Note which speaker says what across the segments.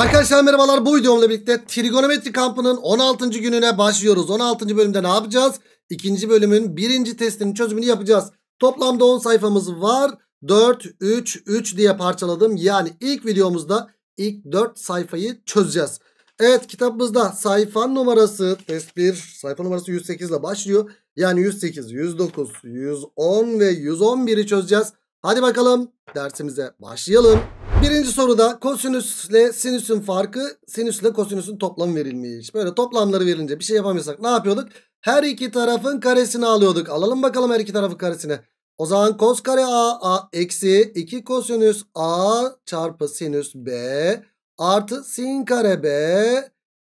Speaker 1: Arkadaşlar merhabalar bu videomla birlikte trigonometri kampının 16. gününe başlıyoruz. 16. bölümde ne yapacağız? 2. bölümün 1. testinin çözümünü yapacağız. Toplamda 10 sayfamız var. 4, 3, 3 diye parçaladım. Yani ilk videomuzda ilk 4 sayfayı çözeceğiz. Evet kitabımızda sayfa numarası test 1 sayfa numarası 108 ile başlıyor. Yani 108, 109, 110 ve 111'i çözeceğiz. Hadi bakalım dersimize başlayalım. Birinci soruda kosinüsle sinüsün farkı sinüsle kosinüsün toplamı verilmiş. Böyle toplamları verince bir şey yapamıyorsak ne yapıyorduk? Her iki tarafın karesini alıyorduk. Alalım bakalım her iki tarafın karesini. O zaman kos kare a, a eksi 2 kosinüs a çarpı sinüs b artı sin kare b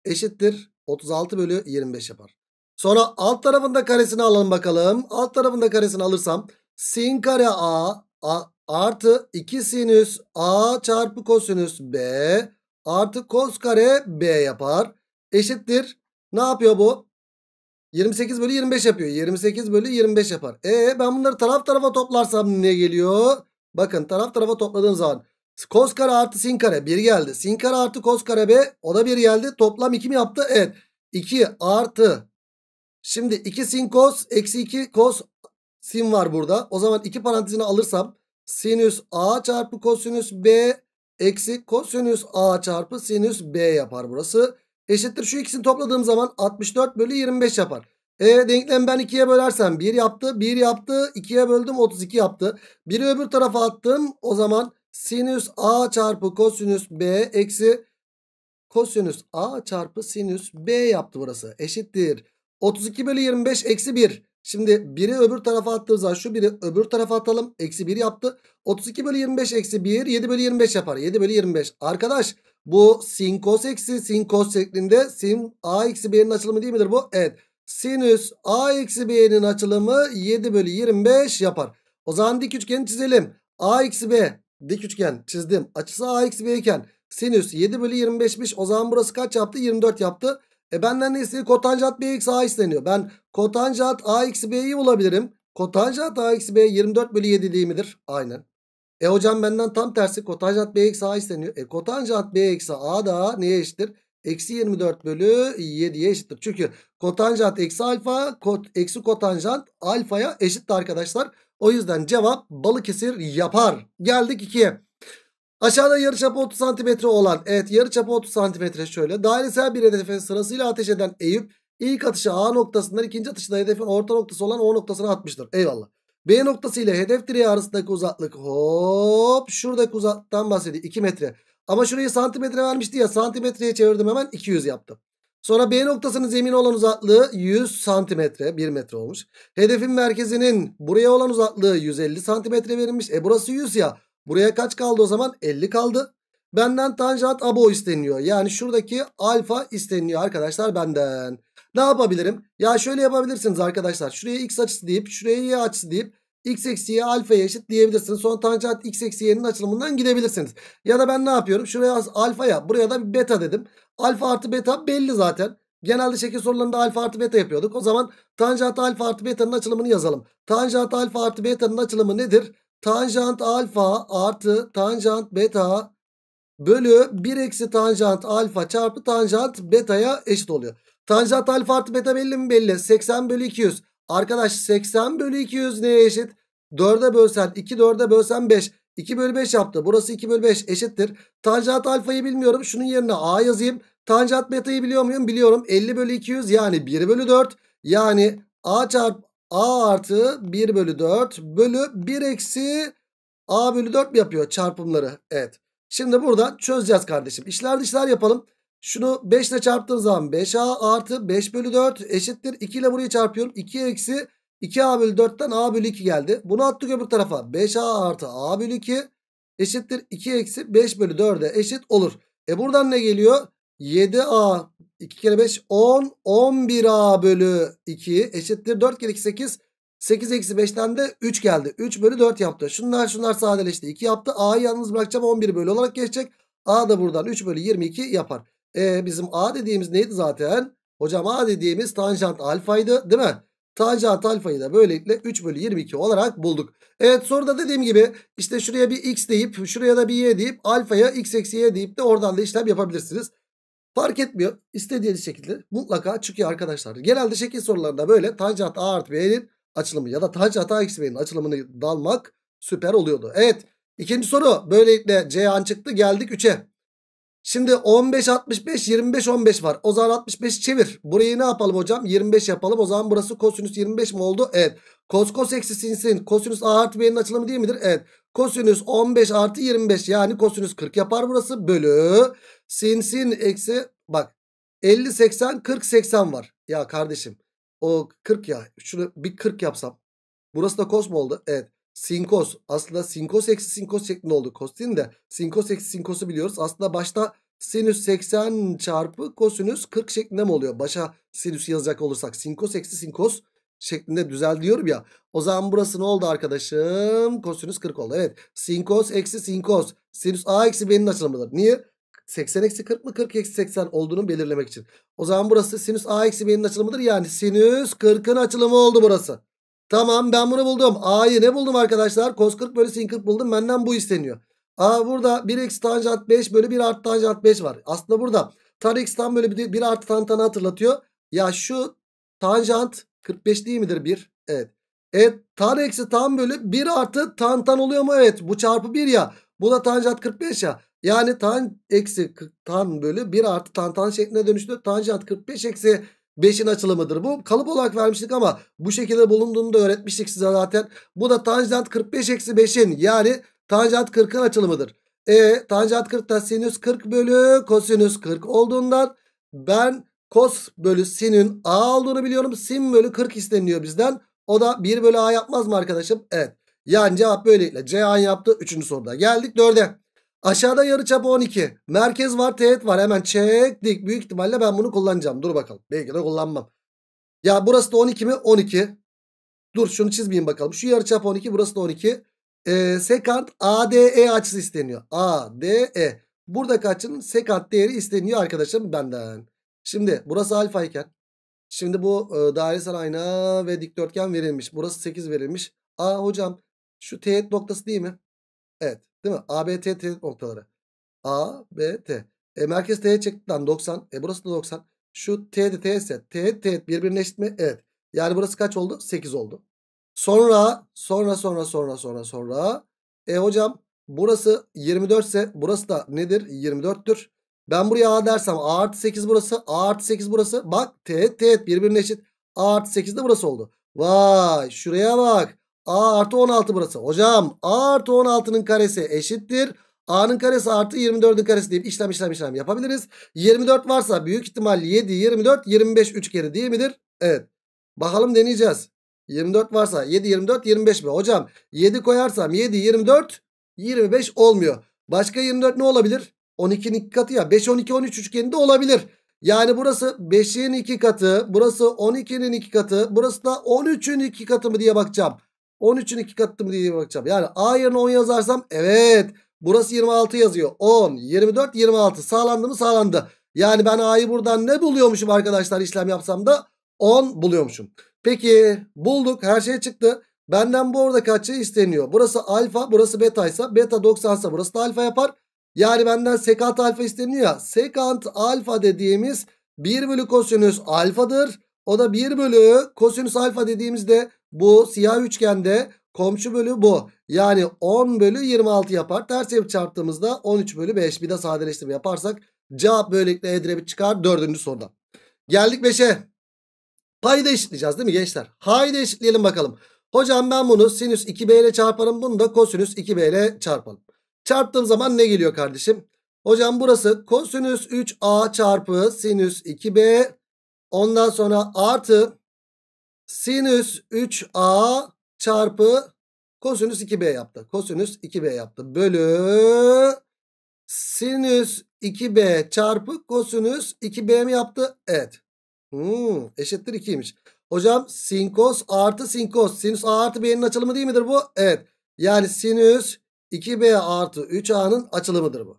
Speaker 1: eşittir. 36 bölü 25 yapar. Sonra alt tarafında karesini alalım bakalım. Alt tarafında karesini alırsam sin kare a, a artı 2 sinüs a çarpı kosinüs b artı kos kare b yapar. Eşittir. Ne yapıyor bu? 28 bölü 25 yapıyor. 28 bölü 25 yapar. E ben bunları taraf tarafa toplarsam ne geliyor? Bakın taraf tarafa topladığım zaman kos kare artı sin kare 1 geldi. Sin kare artı kos kare b o da 1 geldi. Toplam 2 mi yaptı? Evet. 2 artı şimdi 2 sin kos eksi 2 kos sin var burada. O zaman 2 parantezini alırsam sinüs A çarpı kosinüs B eksi kosinüs A çarpı sinüs B yapar burası. Eşittir şu ikisini topladığım zaman 64 bölü 25 yapar. E denklem ben 2'ye bölersem 1 yaptı. 1 yaptı. 2'ye böldüm 32 yaptı. 1'i öbür tarafa attım. O zaman sinüs A çarpı kosinüs B eksi kosinüs A çarpı sinüs B yaptı burası. Eşittir. 32 bölü 25 eksi 1. Şimdi biri öbür tarafa attığımız zaman şu biri öbür tarafa atalım. Eksi 1 yaptı. 32 bölü 25 eksi 1 7 bölü 25 yapar. 7 bölü 25. Arkadaş bu sin cos eksi sin cos şeklinde sin a eksi b'nin açılımı değil midir bu? Evet. Sinüs a eksi b'nin açılımı 7 bölü 25 yapar. O zaman dik üçgeni çizelim. a eksi b dik üçgen çizdim. Açısı a eksi b iken sinüs 7 bölü 25'miş. O zaman burası kaç yaptı? 24 yaptı. E benden ne isteniyor? Kotanjant bx a isteniyor. Ben kotanjant a x b'yi bulabilirim. Kotanjant a x b 24 bölü 7 değil midir? Aynen. E hocam benden tam tersi kotanjant b eksi a isteniyor. E kotanjant b eksi a da neye eşittir? Eksi 24 bölü 7'ye eşittir. Çünkü kotanjant eksi alfa kot, eksi kotanjant alfaya eşittir arkadaşlar. O yüzden cevap Balıkesir yapar. Geldik 2'ye. Aşağıda yarıçapı 30 santimetre olan evet yarıçapı 30 santimetre şöyle dairesel bir hedefe sırasıyla ateş eden Eyüp ilk atışı A noktasından ikinci atışı hedefin orta noktası olan O noktasına atmıştır. Eyvallah. B noktası ile hedef direği arasındaki uzaklık hop şuradaki uzaktan bahsediyor 2 metre. Ama şurayı santimetre vermişti ya santimetreye çevirdim hemen 200 yaptım. Sonra B noktasının zemin olan uzaklığı 100 santimetre 1 metre olmuş. Hedefin merkezinin buraya olan uzaklığı 150 santimetre verilmiş. E burası 100 ya Buraya kaç kaldı o zaman? 50 kaldı. Benden tanjant abo isteniyor. Yani şuradaki alfa isteniyor arkadaşlar benden. Ne yapabilirim? Ya şöyle yapabilirsiniz arkadaşlar. Şuraya x açısı deyip şuraya y açısı deyip x eksi y alfaya eşit diyebilirsiniz. Sonra tanjant x eksi y'nin açılımından gidebilirsiniz. Ya da ben ne yapıyorum? Şuraya alfaya buraya da beta dedim. Alfa artı beta belli zaten. Genelde şekil sorularında alfa artı beta yapıyorduk. O zaman tanjant alfa artı beta'nın açılımını yazalım. Tanjant alfa artı beta'nın açılımı nedir? tanjant alfa artı tanjant beta bölü 1 eksi tanjant alfa çarpı tanjant beta'ya eşit oluyor. Tanjant alfa artı beta belli mi belli? 80 bölü 200. Arkadaş 80 bölü 200 neye eşit? 4'e bölsen 2 4'e bölsen 5. 2 bölü 5 yaptı. Burası 2 bölü 5 eşittir. Tanjant alfayı bilmiyorum. Şunun yerine a yazayım. Tanjant beta'yı biliyor muyum? Biliyorum. 50 bölü 200 yani 1 bölü 4. Yani a çarpı A artı 1 bölü 4 bölü 1 eksi A bölü 4 yapıyor çarpımları? Evet. Şimdi burada çözeceğiz kardeşim. İşler dışlar yapalım. Şunu 5 ile çarptığım zaman 5A artı 5 bölü 4 eşittir. 2 ile burayı çarpıyorum. 2 eksi 2A bölü 4'ten A bölü 2 geldi. Bunu attık öbür tarafa. 5A artı A bölü 2 eşittir. 2 eksi 5 bölü 4'e eşit olur. E buradan ne geliyor? 7A 2 kere 5 10. 11a bölü 2 eşittir. 4 kere 2 8. 8 eksi 5'ten de 3 geldi. 3 bölü 4 yaptı. Şunlar şunlar sadeleşti. 2 yaptı. A'yı yalnız bırakacağım 11 bölü olarak geçecek. A da buradan 3 bölü 22 yapar. E bizim A dediğimiz neydi zaten? Hocam A dediğimiz tanjant alfaydı değil mi? Tanjant alfayı da böylelikle 3 bölü 22 olarak bulduk. Evet soruda dediğim gibi işte şuraya bir x deyip şuraya da bir y deyip alfaya x eksi y deyip de oradan da işlem yapabilirsiniz. Fark etmiyor. İstediğiniz şekilde mutlaka çıkıyor arkadaşlar. Genelde şekil sorularında böyle tanjant A artı B'nin açılımı ya da tanjant A eksi B'nin açılımını dalmak süper oluyordu. Evet. ikinci soru. Böylelikle C'an çıktı. Geldik 3'e. Şimdi 15, 65, 25, 15 var. O zaman 65 çevir. Burayı ne yapalım hocam? 25 yapalım. O zaman burası kosinüs 25 mi oldu? Evet. Kos kos eksi sin sin. Kosinüs A artı B'nin açılımı değil midir? Evet. Kosinüs 15 artı 25 yani kosinüs 40 yapar burası. Bölü sin sin eksi bak 50 80 40 80 var. Ya kardeşim o 40 ya şunu bir 40 yapsam. Burası da kos mu oldu? Evet. sin kos Aslında sin kos eksi sin kos şeklinde oldu. Kos de sin kos eksi sin kosu biliyoruz. Aslında başta sinüs 80 çarpı kosinüs 40 şeklinde mi oluyor? Başa sinüs yazacak olursak sin kos eksi sin kos şeklinde düzel diyorum ya. O zaman burası ne oldu arkadaşım? Kosinüs 40 oldu. Evet. sin kos eksi sin kos Sinüs a eksi b'nin açılımıdır. Niye? 80 eksi 40 mı 40 eksi 80 olduğunu belirlemek için. O zaman burası sinüs a eksi b'nin açılımıdır. Yani sinüs 40'ın açılımı oldu burası. Tamam ben bunu buldum. A'yı ne buldum arkadaşlar? Cos 40 bölü sin 40 buldum. Benden bu isteniyor. A burada 1 eksi tanjant 5 bölü 1 artı tanjant 5 var. Aslında burada tan eksi tan bölü 1, 1 artı tan tanı hatırlatıyor. Ya şu tanjant 45 değil midir 1? Evet. Evet tan eksi tan bölü 1 artı tan tan oluyor mu? Evet bu çarpı 1 ya. Bu da tanjant 45 ya. Yani tan eksi tan bölü 1 artı tan tan şeklinde dönüştü. Tanjant 45 eksi 5'in açılımıdır. Bu kalıp olarak vermiştik ama bu şekilde bulunduğunu da öğretmiştik size zaten. Bu da tanjant 45 eksi 5'in yani tanjant 40'ın açılımıdır. E tanjant 40 da sinüs 40 bölü kosinüs 40 olduğundan ben kos bölü sinin a olduğunu biliyorum. Sin bölü 40 isteniliyor bizden. O da 1 bölü a yapmaz mı arkadaşım? Evet. Yani cevap böyleyle. C an yaptı. Üçüncü soruda geldik dörde. Aşağıda yarıçapı 12. Merkez var teğet var. Hemen çektik. Büyük ihtimalle ben bunu kullanacağım. Dur bakalım. Belki de kullanmam. Ya burası da 12 mi? 12. Dur şunu çizmeyeyim bakalım. Şu yarıçap 12. Burası da 12. Ee, sekant ADE açısı isteniyor. ADE. Burada kaçın? Sekant değeri isteniyor arkadaşım benden. Şimdi burası alfa iken. Şimdi bu e, dairesel ayna ve dikdörtgen verilmiş. Burası 8 verilmiş. Aa hocam şu teğet noktası değil mi? Evet. Değil mi? A, B, T, T noktaları. A, B, T. E, merkez T'ye çıktı lan 90. E burası da 90. Şu T de T ise T, T birbirine eşit mi? Evet. Yani burası kaç oldu? 8 oldu. Sonra sonra sonra sonra sonra sonra. E hocam burası 24 ise burası da nedir? 24'tür. Ben buraya A dersem A artı 8 burası. A artı 8 burası. Bak T, T birbirine eşit. A artı 8 de burası oldu. Vay şuraya bak. A artı 16 burası. Hocam A artı 16'nın karesi eşittir. A'nın karesi artı 24'ün karesi deyip işlem işlem işlem yapabiliriz. 24 varsa büyük ihtimal 7, 24, 25 kere değil midir? Evet. Bakalım deneyeceğiz. 24 varsa 7, 24, 25 mi? Hocam 7 koyarsam 7, 24, 25 olmuyor. Başka 24 ne olabilir? 12'nin 2 katı ya. 5, 12, 13 üçgeni de olabilir. Yani burası 5'in 2 katı, burası 12'nin 2 katı, burası da 13'ün 2 katı mı diye bakacağım. 13'ün 2 katı mı diye bakacağım. Yani A yerine 10 yazarsam evet burası 26 yazıyor. 10, 24, 26 sağlandı mı sağlandı. Yani ben A'yı buradan ne buluyormuşum arkadaşlar işlem yapsam da 10 buluyormuşum. Peki bulduk her şey çıktı. Benden bu arada kaçı şey isteniyor? Burası alfa burası beta ise beta 90 ise burası da alfa yapar. Yani benden sekant alfa isteniyor ya. Sekant alfa dediğimiz 1 bölü kosinüs alfadır. O da 1 bölü kosinüs alfa dediğimizde bu siyah üçgende komşu bölü bu. Yani 10 bölü 26 yapar. Ters yapı çarptığımızda 13 bölü 5. Bir de sadeleştirme yaparsak cevap böylelikle Edremit çıkar dördüncü soruda. Geldik 5'e. Payı da eşitleyeceğiz değil mi gençler? Haydi eşitleyelim bakalım. Hocam ben bunu sinüs 2b ile çarparım. Bunu da kosinüs 2b ile çarpalım. Çarptığım zaman ne geliyor kardeşim? Hocam burası kosinüs 3a çarpı sinüs 2b. Ondan sonra artı sinüs 3a çarpı kosinüs 2b yaptı. Kosinüs 2b yaptı. Bölü sinüs 2b çarpı kosinüs 2b mi yaptı? Evet. Hmm, eşittir 2'ymiş. Hocam sinkos artı sinkos. Sinüs a artı b'nin açılımı değil midir bu? Evet. Yani sinüs 2b artı 3a'nın açılımıdır bu.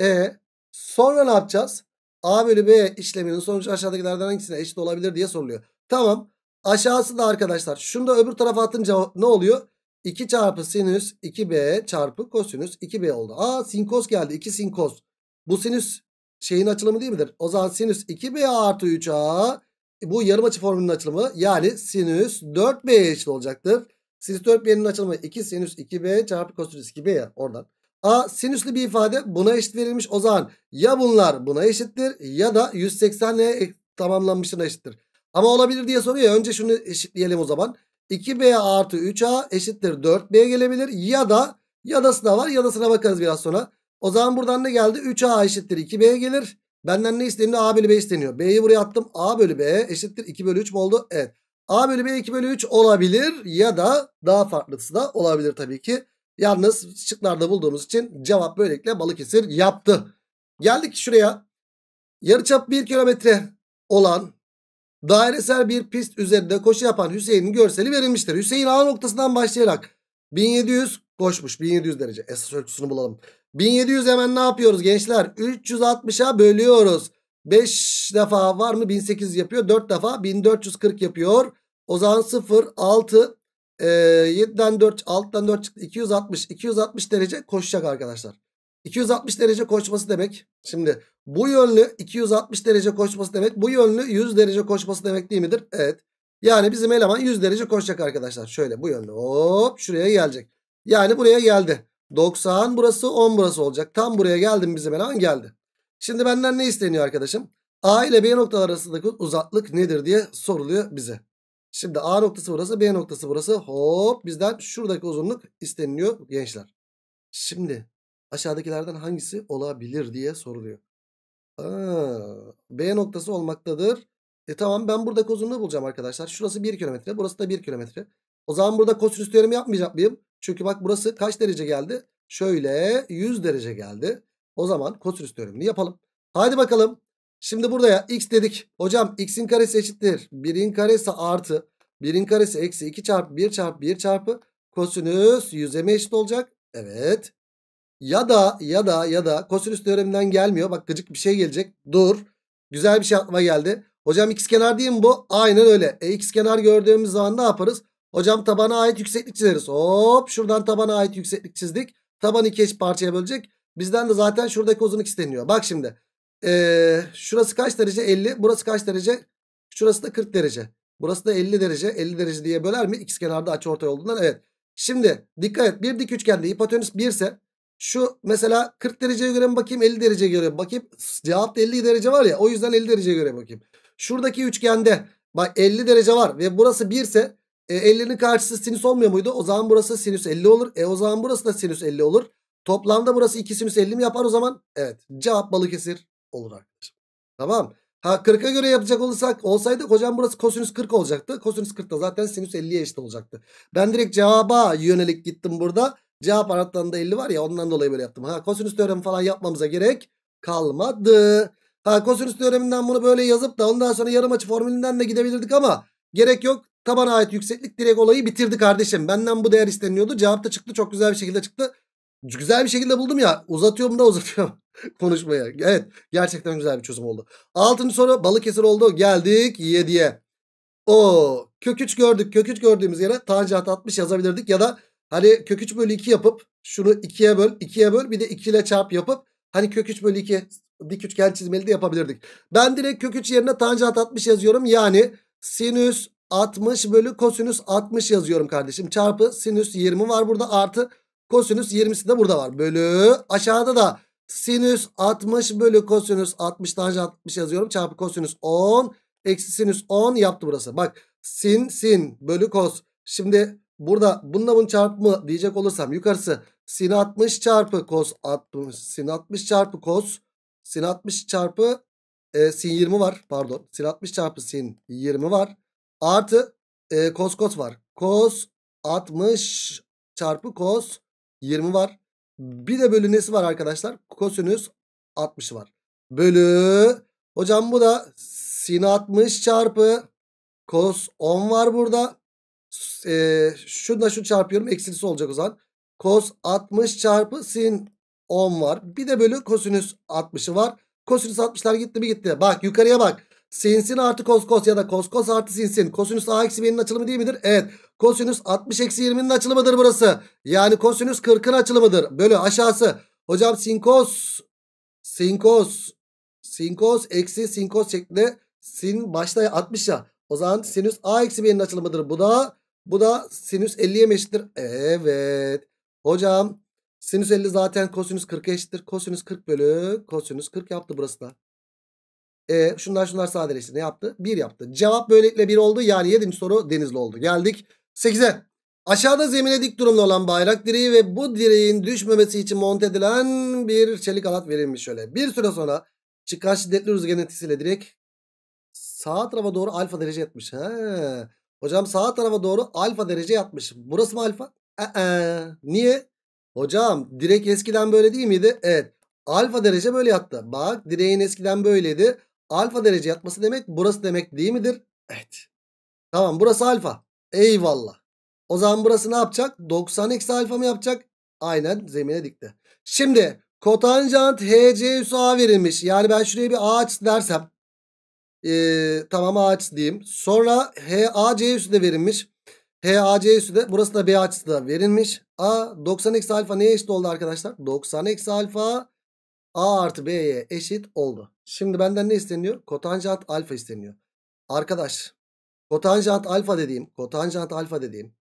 Speaker 1: E sonra ne yapacağız? a bölü b işleminin sonucu aşağıdakilerden hangisine eşit olabilir diye soruluyor. Tamam. Aşağısı da arkadaşlar. Şunu da öbür tarafa atınca ne oluyor? 2 çarpı sinüs 2b çarpı kosinüs 2b oldu. Aa sinkos geldi. 2 sinkos. Bu sinüs şeyin açılımı değil midir? O zaman sinüs 2b artı 3a bu yarım açı formülünün açılımı yani sinüs 4 b eşit olacaktır. Sinüs 4b'nin açılımı 2 sinüs 2b çarpı kosinüs 2b ya oradan. A sinüslü bir ifade buna eşit verilmiş. O zaman ya bunlar buna eşittir ya da 180'le tamamlanmışına eşittir. Ama olabilir diye soruyor Önce şunu eşitleyelim o zaman. 2B artı 3A eşittir 4B gelebilir. Ya da ya da var. Ya da Yadasına bakarız biraz sonra. O zaman buradan ne geldi? 3A eşittir 2B gelir. Benden ne isteniyor? A bölü B isteniyor. B'yi buraya attım. A bölü B eşittir 2 bölü 3 mü oldu? Evet. A bölü B 2 bölü 3 olabilir ya da daha farklısı da olabilir tabii ki. Yalnız şıklarda bulduğumuz için cevap böylelikle Balıkesir yaptı. Geldik şuraya. Yarıçap 1 kilometre olan Dairesel bir pist üzerinde koşu yapan Hüseyin'in görseli verilmiştir. Hüseyin A noktasından başlayarak 1700 koşmuş. 1700 derece. Esas ölçüsünü bulalım. 1700 hemen ne yapıyoruz gençler? 360'a bölüyoruz. 5 defa var mı? 1800 yapıyor. 4 defa 1440 yapıyor. O zaman 0, 6, e, 7'den 4, 6'dan 4 çıktı. 260. 260 derece koşacak arkadaşlar. 260 derece koşması demek. Şimdi bu yönlü 260 derece koşması demek. Bu yönlü 100 derece koşması demek değil midir? Evet. Yani bizim eleman 100 derece koşacak arkadaşlar. Şöyle bu yönlü hop şuraya gelecek. Yani buraya geldi. 90 burası 10 burası olacak. Tam buraya geldim bizim eleman geldi. Şimdi benden ne isteniyor arkadaşım? A ile B noktalar arasındaki uzaklık nedir diye soruluyor bize. Şimdi A noktası burası B noktası burası. Hop bizden şuradaki uzunluk isteniliyor gençler. Şimdi aşağıdakilerden hangisi olabilir diye soruluyor. Aa, B noktası olmaktadır. E tamam ben burada uzunluğu bulacağım arkadaşlar. Şurası 1 kilometre. Burası da 1 kilometre. O zaman burada kosinüs teoremi yapmayacak mıyım? Çünkü bak burası kaç derece geldi? Şöyle 100 derece geldi. O zaman kosinüs teoremini yapalım. Hadi bakalım. Şimdi burada ya x dedik. Hocam x'in karesi eşittir. 1'in karesi artı. 1'in karesi eksi 2 çarpı 1 çarpı 1 çarpı. Kosinüs 100'e mi eşit olacak? Evet. Ya da ya da ya da kosinüs teoreminden gelmiyor. Bak gıcık bir şey gelecek. Dur. Güzel bir şey aklıma geldi. Hocam x kenar değil mi bu? Aynen öyle. E x kenar gördüğümüz zaman ne yaparız? Hocam tabana ait yükseklik çizeriz. Hop şuradan tabana ait yükseklik çizdik. Taban iki eş parçaya bölecek. Bizden de zaten şuradaki uzunluk isteniyor. Bak şimdi. Ee, şurası kaç derece? 50. Burası kaç derece? Şurası da 40 derece. Burası da 50 derece. 50 derece diye böler mi? İkiz kenarda açı ortay olduğundan evet. Şimdi dikkat et. Bir dik üçgende hipotenüs 1 ise şu mesela 40 dereceye göre mi bakayım 50 dereceye göre mi bakayım? Cevap 50 derece var ya o yüzden 50 dereceye göre bakayım. Şuradaki üçgende bak 50 derece var ve burası 1 ise e, 50'nin karşısı sinüs olmuyor muydu? O zaman burası sinüs 50 olur. E o zaman burası da sinüs 50 olur. Toplamda burası 2 sinüs 50 mi yapar o zaman? Evet cevap Balıkesir olur arkadaşım. Tamam. Ha 40'a göre yapacak olursak olsaydı hocam burası kosinüs 40 olacaktı. Kosinüs 40 da zaten sinüs 50'ye eşit olacaktı. Ben direkt cevaba yönelik gittim burada. Cevap anahtarında 50 var ya ondan dolayı böyle yaptım. Ha kosinüs teoremi falan yapmamıza gerek kalmadı. Ha kosinüs teoreminden bunu böyle yazıp da ondan sonra yarım açı formülünden de gidebilirdik ama gerek yok. Tabana ait yükseklik direkt olayı bitirdi kardeşim. Benden bu değer isteniyordu. Cevap da çıktı çok güzel bir şekilde çıktı. Güzel bir şekilde buldum ya. Uzatıyorum da uzatıyorum konuşmaya. Evet gerçekten güzel bir çözüm oldu. Altıncı soru Balıkesir oldu. Geldik 7'ye. O kök 3 gördük. Kök 3 gördüğümüz yere tanjant 60 yazabilirdik ya da Hani kök 3 bölü 2 yapıp şunu 2'ye böl 2'ye böl bir de 2 ile çarp yapıp hani kök 3 bölü 2 dik üçgen çizmeli de yapabilirdik. Ben direkt kök 3 yerine tanjant 60 yazıyorum. Yani sinüs 60 bölü kosinüs 60 yazıyorum kardeşim. Çarpı sinüs 20 var burada artı kosinüs 20'si de burada var. Bölü aşağıda da sinüs 60 bölü kosinüs 60 tanjant 60 yazıyorum. Çarpı kosinüs 10 eksi sinüs 10 yaptı burası. Bak sin sin bölü kos. Şimdi Burada bununla bunun çarpımı diyecek olursam yukarısı sin 60 çarpı kos 60 sin 60 çarpı kos sin 60 çarpı e, sin 20 var pardon sin 60 çarpı sin 20 var artı e, kos kos var kos 60 çarpı kos 20 var bir de bölü nesi var arkadaşlar kosinüs 60 var bölü hocam bu da sin 60 çarpı kos 10 var burada e, şununla şu çarpıyorum eksilisi olacak o zaman. Kos 60 çarpı sin 10 var. Bir de bölü kosinüs 60'ı var. Kosinüs 60'lar gitti mi gitti. Bak yukarıya bak. Sin sin artı kos kos ya da kos kos artı sin sin. Kosinüs a eksi b'nin açılımı değil midir? Evet. Kosinüs 60 eksi 20'nin açılımıdır burası. Yani kosinüs 40'ın açılımıdır. Bölü aşağısı. Hocam sin kos. Sin kos. Sin kos eksi sin kos şeklinde sin başta 60 ya. O zaman sinüs a eksi b'nin açılımıdır. Bu da bu da sinüs 50'ye mi eşittir? Evet. Hocam sinüs 50 zaten kosinüs 40'a eşittir. Kosinüs 40 bölü kosinüs 40 yaptı burası da. E, şunlar şunlar sadeleşti. Ne yaptı? 1 yaptı. Cevap böylelikle 1 oldu. Yani 7. soru Denizli oldu. Geldik 8'e. Aşağıda zemine dik durumda olan bayrak direği ve bu direğin düşmemesi için monte edilen bir çelik alat verilmiş şöyle. Bir süre sonra çıkan şiddetli rüzgarın etkisiyle direk sağ tarafa doğru alfa derece etmiş. He. Hocam sağ tarafa doğru alfa derece yatmışım. Burası mı alfa? Ee, niye? Hocam direk eskiden böyle değil miydi? Evet. Alfa derece böyle yattı. Bak direğin eskiden böyleydi. Alfa derece yatması demek burası demek değil midir? Evet. Tamam burası alfa. Eyvallah. O zaman burası ne yapacak? 90 eksi alfa mı yapacak? Aynen zemine dikti. Şimdi kotanjant HC üssü A verilmiş. Yani ben şuraya bir A aç dersem ee, tamam A açısı diyeyim. Sonra HAC üssü de verilmiş. HAC üssü de burası da B açısı da verilmiş. A 90 eksi alfa neye eşit oldu arkadaşlar? 90 eksi alfa A artı B'ye eşit oldu. Şimdi benden ne isteniyor? Kotanjant alfa isteniyor. Arkadaş kotanjant alfa dediğim kotanjant alfa dediğim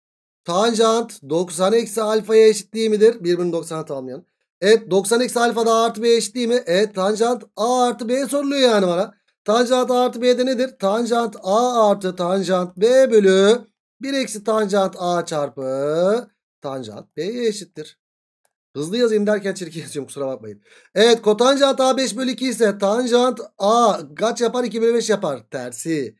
Speaker 1: tanjant 90 eksi alfaya eşit değil midir? Birbirini 90'a tamamlayalım. Evet 90 eksi alfa da A artı B eşit değil mi? Evet tanjant A artı B soruluyor yani bana. Tanjant A artı B'de nedir? Tanjant A artı tanjant B bölü 1 eksi tanjant A çarpı tanjant B'ye eşittir. Hızlı yazayım derken çirkin yazıyorum kusura bakmayın. Evet kotanjant A 5 bölü 2 ise tanjant A kaç yapar? 2 bölü 5 yapar. Tersi.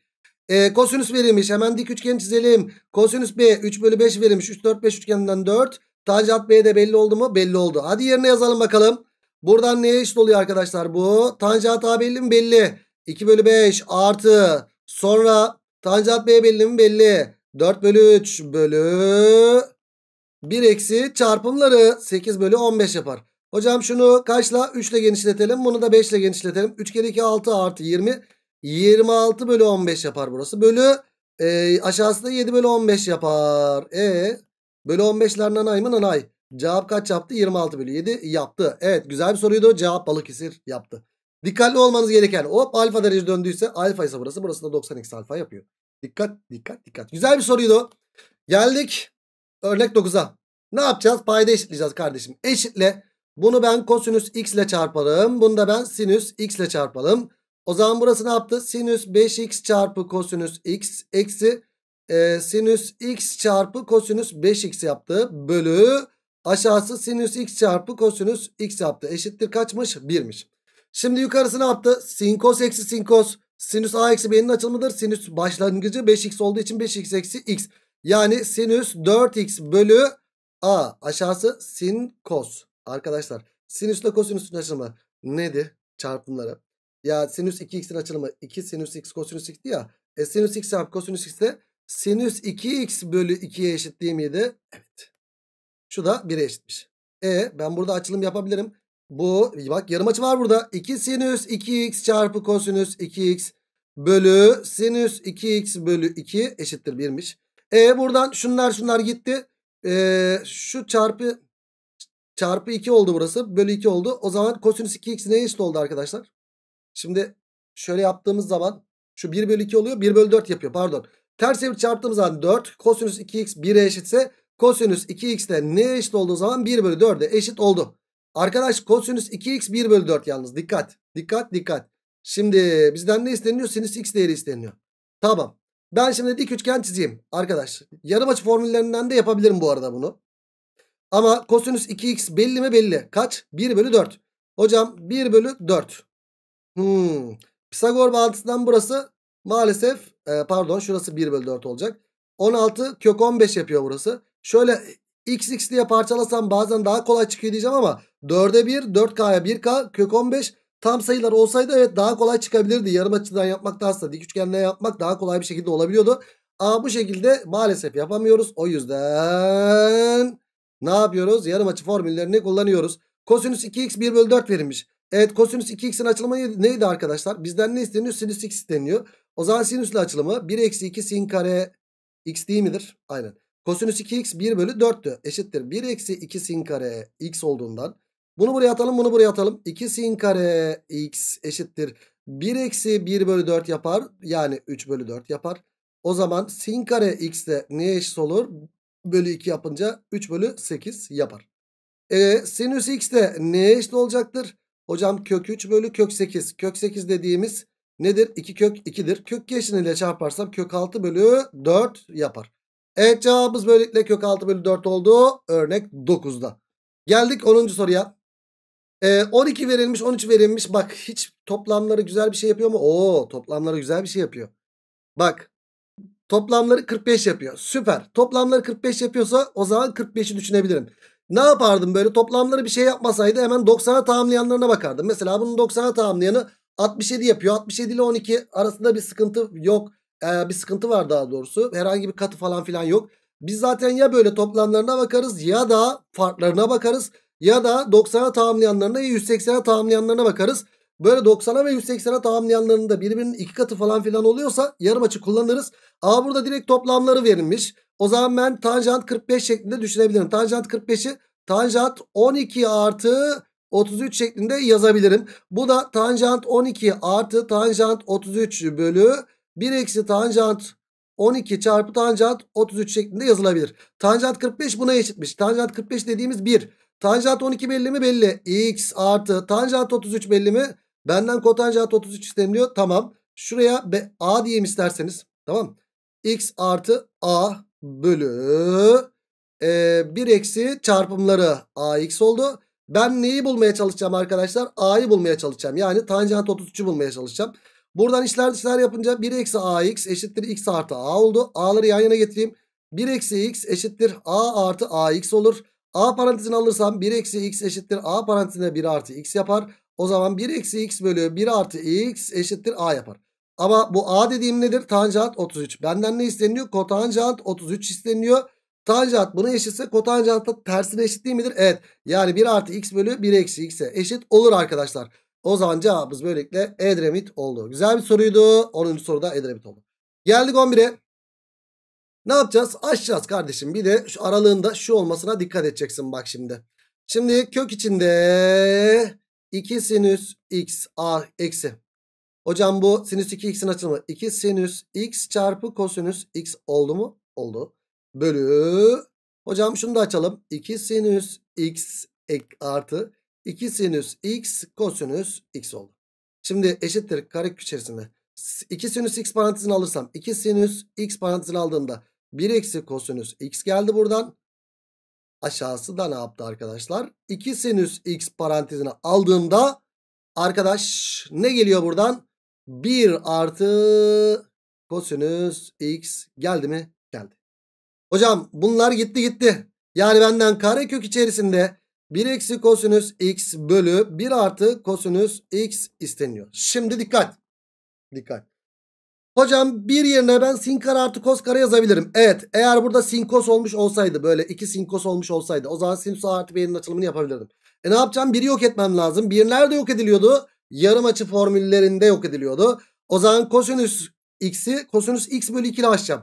Speaker 1: E, kosinüs verilmiş. Hemen dik üçgen çizelim. Kosinüs B 3 bölü 5 verilmiş. 3 4 5 üçgeninden 4. Tanjant B de belli oldu mu? Belli oldu. Hadi yerine yazalım bakalım. Buradan neye eşit oluyor arkadaşlar bu? Tanjant A belli mi? Belli. 2 bölü 5 artı sonra tanjant B belli mi belli. 4 bölü 3 bölü 1 eksi çarpımları 8 bölü 15 yapar. Hocam şunu kaçla? 3 ile genişletelim. Bunu da 5 ile genişletelim. 3 kere 2 6 artı 20. 26 bölü 15 yapar burası. Bölü e, aşağısı da 7 bölü 15 yapar. E bölü 15'ler nanay mı nanay? Cevap kaç yaptı? 26 bölü 7 yaptı. Evet güzel bir soruydu. Cevap balık Balıkesir yaptı. Dikkatli olmanız gereken. Hop alfa derece döndüyse alfa ise burası. Burası da 90 eksi alfa yapıyor. Dikkat dikkat dikkat. Güzel bir soruydu. Geldik örnek 9'a. Ne yapacağız? Payda eşitleyeceğiz kardeşim. Eşitle. Bunu ben kosinüs x ile çarpalım. Bunu da ben sinüs x ile çarpalım. O zaman burası ne yaptı? Sinüs 5x çarpı kosinüs x eksi e, sinüs x çarpı kosinüs 5x yaptı. Bölü aşağısı sinüs x çarpı kosinüs x yaptı. Eşittir kaçmış? 1'miş. Şimdi yukarısı ne yaptı? Sin cos eksi sin cos. Sinüs a eksi b'nin açılımıdır. Sinüs başlangıcı 5x olduğu için 5x eksi x. Yani sinüs 4x bölü a. Aşağısı sin cos. Arkadaşlar sinüsle kosinüsün açılımı nedir? Çarpımları. Ya sinüs 2x'in açılımı 2 sinüs x kosinüs x'ti ya. E sinüs x çarpı kosinüs x de sinüs 2x bölü 2'ye eşit değil miydi? Evet. Şu da 1'e eşitmiş. E ben burada açılım yapabilirim. Bu bak yarım açı var burada. 2 sinüs 2x çarpı kosinüs 2x bölü sinüs 2x bölü 2 eşittir 1'miş. E buradan şunlar şunlar gitti. E, şu çarpı çarpı 2 oldu burası. Bölü 2 oldu. O zaman kosinüs 2x neye eşit oldu arkadaşlar? Şimdi şöyle yaptığımız zaman şu 1 bölü 2 oluyor. 1 bölü 4 yapıyor pardon. Ters çevir çarptığımız zaman 4 kosinüs 2x 1'e eşitse kosinüs 2x de neye eşit olduğu zaman 1 bölü 4'e eşit oldu. Arkadaş kosinüs 2x 1 bölü 4 yalnız. Dikkat. Dikkat dikkat. Şimdi bizden ne isteniyor? Sinüs x değeri isteniyor. Tamam. Ben şimdi dik üçgen çizeyim arkadaş. Yarım açı formüllerinden de yapabilirim bu arada bunu. Ama kosinüs 2x belli mi belli. Kaç? 1 bölü 4. Hocam 1 bölü 4. Hmm. Pisagor bağıntısından burası maalesef e, pardon şurası 1 bölü 4 olacak. 16 kök 15 yapıyor burası. Şöyle X X diye parçalasam bazen daha kolay çıkıyor diyeceğim ama 4'e 1 4K'ya 1K kök 15 tam sayılar olsaydı evet daha kolay çıkabilirdi. Yarım açıdan yapmak yapmaktansa dik üçgenle yapmak daha kolay bir şekilde olabiliyordu. Ama bu şekilde maalesef yapamıyoruz. O yüzden ne yapıyoruz? Yarım açı formüllerini kullanıyoruz. Kosinüs 2x 1 bölü 4 verilmiş. Evet kosinüs 2x'in açılımı neydi arkadaşlar? Bizden ne isteniyor? Sinüs x isteniyor. O zaman sinüsle açılımı 1 eksi 2 sin kare x değil midir? Aynen. Kosinüs 2x 1 bölü 4'tü. Eşittir 1 eksi 2 sin kare x olduğundan. Bunu buraya atalım bunu buraya atalım. 2 sin kare x eşittir. 1 eksi 1 bölü 4 yapar. Yani 3 bölü 4 yapar. O zaman sin kare x de neye eşit olur? Bölü 2 yapınca 3 bölü 8 yapar. E, sinüs x de neye eşit olacaktır? Hocam kök 3 bölü kök 8. Kök 8 dediğimiz nedir? 2 kök 2'dir. Kök ile çarparsam kök 6 bölü 4 yapar. Evet cevabımız böylelikle kök 6 bölü 4 oldu. Örnek 9'da. Geldik 10. soruya. Ee, 12 verilmiş 13 verilmiş. Bak hiç toplamları güzel bir şey yapıyor mu? Oo toplamları güzel bir şey yapıyor. Bak toplamları 45 yapıyor. Süper. Toplamları 45 yapıyorsa o zaman 45'i düşünebilirim. Ne yapardım böyle toplamları bir şey yapmasaydı hemen 90'a tamamlayanlarına bakardım. Mesela bunun 90'a tamamlayanı 67 yapıyor. 67 ile 12 arasında bir sıkıntı yok e, bir sıkıntı var daha doğrusu. Herhangi bir katı falan filan yok. Biz zaten ya böyle toplamlarına bakarız ya da farklarına bakarız ya da 90'a tamamlayanlarına ya 180'e tamamlayanlarına bakarız. Böyle 90'a ve 180'e tamamlayanların da birbirinin iki katı falan filan oluyorsa yarım açı kullanırız. Aa burada direkt toplamları verilmiş. O zaman ben tanjant 45 şeklinde düşünebilirim. Tanjant 45'i tanjant 12 artı 33 şeklinde yazabilirim. Bu da tanjant 12 artı tanjant 33 bölü 1 eksi tanjant 12 çarpı tanjant 33 şeklinde yazılabilir. Tanjant 45 buna eşitmiş. Tanjant 45 dediğimiz 1. Tanjant 12 belli mi? Belli. X artı tanjant 33 belli mi? Benden kotanjant 33 isteniliyor. Tamam. Şuraya B, A diyeyim isterseniz. Tamam. X artı A bölü e, 1 eksi çarpımları AX oldu. Ben neyi bulmaya çalışacağım arkadaşlar? A'yı bulmaya çalışacağım. Yani tanjant 33'ü bulmaya çalışacağım. Buradan işler dışlar yapınca 1 eksi ax eşittir x artı a oldu. A'ları yan yana getireyim. 1 eksi x eşittir a artı ax olur. A parantezini alırsam 1 eksi x eşittir a parantezine 1 artı x yapar. O zaman 1 eksi x bölü 1 artı x eşittir a yapar. Ama bu a dediğim nedir? Tanjant 33. Benden ne isteniyor? Kotanjant 33 isteniyor. Tanjant buna eşitse kotanjantın tersine eşit değil midir? Evet. Yani 1 artı x bölü 1 eksi x'e eşit olur arkadaşlar zaman cevabımız böylelikle Edremit oldu. Güzel bir soruydu. 10. soruda Edremit oldu. Geldik 11'e. Ne yapacağız? Açacağız kardeşim. Bir de şu aralığında şu olmasına dikkat edeceksin bak şimdi. Şimdi kök içinde 2 sinüs x a eksi. Hocam bu sinüs 2x'in açılımı 2 sinüs x çarpı kosinüs x oldu mu? Oldu. Bölü. Hocam şunu da açalım. 2 sinüs x ek artı 2 sinüs x kosinüs x oldu. Şimdi eşittir karekök içerisinde. 2 sinüs x parantezini alırsam 2 sinüs x parantezini aldığımda 1 eksi kosinüs x geldi buradan. Aşağısı da ne yaptı arkadaşlar? 2 sinüs x parantezini aldığımda arkadaş ne geliyor buradan? 1 artı kosinüs x geldi mi? Geldi. Hocam bunlar gitti gitti. Yani benden karekök içerisinde 1 eksi kosinüs x bölü 1 artı kosinüs x isteniyor. Şimdi dikkat. Dikkat. Hocam bir yerine ben sin kare artı kos kare yazabilirim. Evet eğer burada sin kos olmuş olsaydı böyle iki sin kos olmuş olsaydı o zaman sin artı b'nin açılımını yapabilirdim. E ne yapacağım? Biri yok etmem lazım. Bir nerede yok ediliyordu? Yarım açı formüllerinde yok ediliyordu. O zaman kosinüs x'i kosinüs x bölü 2 ile açacağım.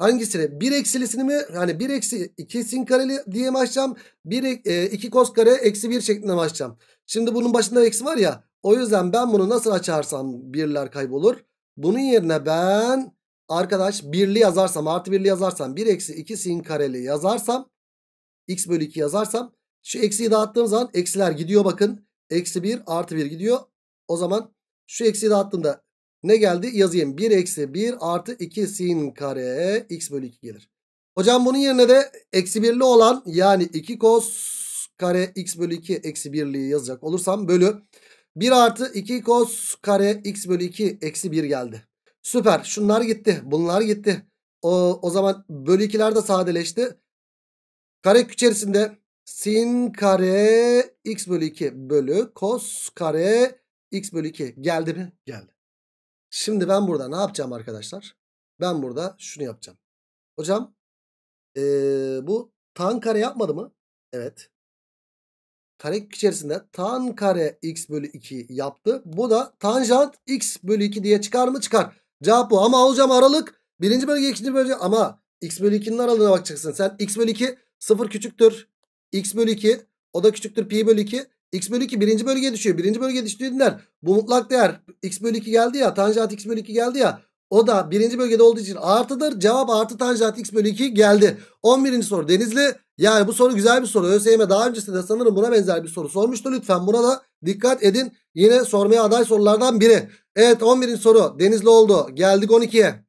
Speaker 1: Hangisini? 1 eksilisini mi? Yani 1 eksi 2 sin kareli diye mi açacağım? 1, e, 2 kos kare eksi 1 şeklinde mi açacağım? Şimdi bunun başında eksi var ya. O yüzden ben bunu nasıl açarsam birler kaybolur. Bunun yerine ben arkadaş birli yazarsam artı birli yazarsam 1 eksi 2 sin kareli yazarsam x bölü 2 yazarsam şu eksiyi dağıttığım zaman eksiler gidiyor bakın. Eksi 1 artı 1 gidiyor. O zaman şu eksiyi dağıttığımda ne geldi? Yazayım. 1 eksi 1 artı 2 sin kare x bölü 2 gelir. Hocam bunun yerine de eksi 1'li olan yani 2 kos kare x bölü 2 eksi 1'liği yazacak olursam bölü 1 artı 2 kos kare x bölü 2 eksi 1 geldi. Süper. Şunlar gitti. Bunlar gitti. O, o zaman bölü 2'ler de sadeleşti. Kare içerisinde sin kare x bölü 2 bölü kos kare x bölü 2 geldi mi? Geldi. Şimdi ben burada ne yapacağım arkadaşlar? Ben burada şunu yapacağım. Hocam ee, bu tan kare yapmadı mı? Evet. Kare içerisinde tan kare x bölü 2 yaptı. Bu da tanjant x bölü 2 diye çıkar mı? Çıkar. Cevap bu. Ama hocam aralık birinci bölge ikinci bölge ama x bölü 2'nin aralığına bakacaksın. Sen x bölü 2 sıfır küçüktür. x bölü 2 o da küçüktür pi bölü 2 x bölü 2 birinci bölgeye düşüyor. Birinci bölgeye düştüğünden bu mutlak değer x bölü 2 geldi ya tanjant x bölü 2 geldi ya o da birinci bölgede olduğu için artıdır. Cevap artı tanjant x bölü 2 geldi. 11. soru Denizli. Yani bu soru güzel bir soru. ÖSYM daha öncesinde de sanırım buna benzer bir soru sormuştu. Lütfen buna da dikkat edin. Yine sormaya aday sorulardan biri. Evet 11. soru Denizli oldu. Geldik 12'ye.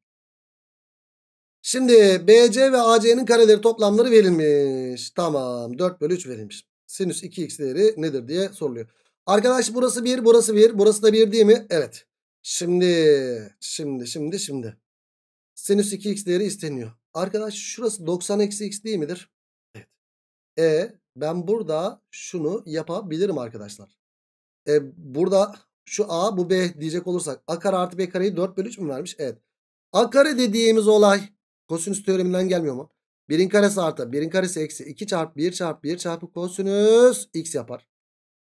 Speaker 1: Şimdi BC ve AC'nin kareleri toplamları verilmiş. Tamam 4 bölü 3 verilmiş sinüs 2x değeri nedir diye soruluyor. Arkadaş burası 1, burası 1, burası da 1 değil mi? Evet. Şimdi, şimdi, şimdi, şimdi. Sinüs 2x değeri isteniyor. Arkadaş şurası 90 eksi x değil midir? Evet. E ben burada şunu yapabilirim arkadaşlar. E burada şu a bu b diyecek olursak a kare artı b kareyi 4 bölü 3 mü vermiş? Evet. A kare dediğimiz olay kosinüs teoreminden gelmiyor mu? 1'in karesi artı 1'in karesi eksi 2 çarpı 1 çarpı 1 çarpı kosinüs x yapar.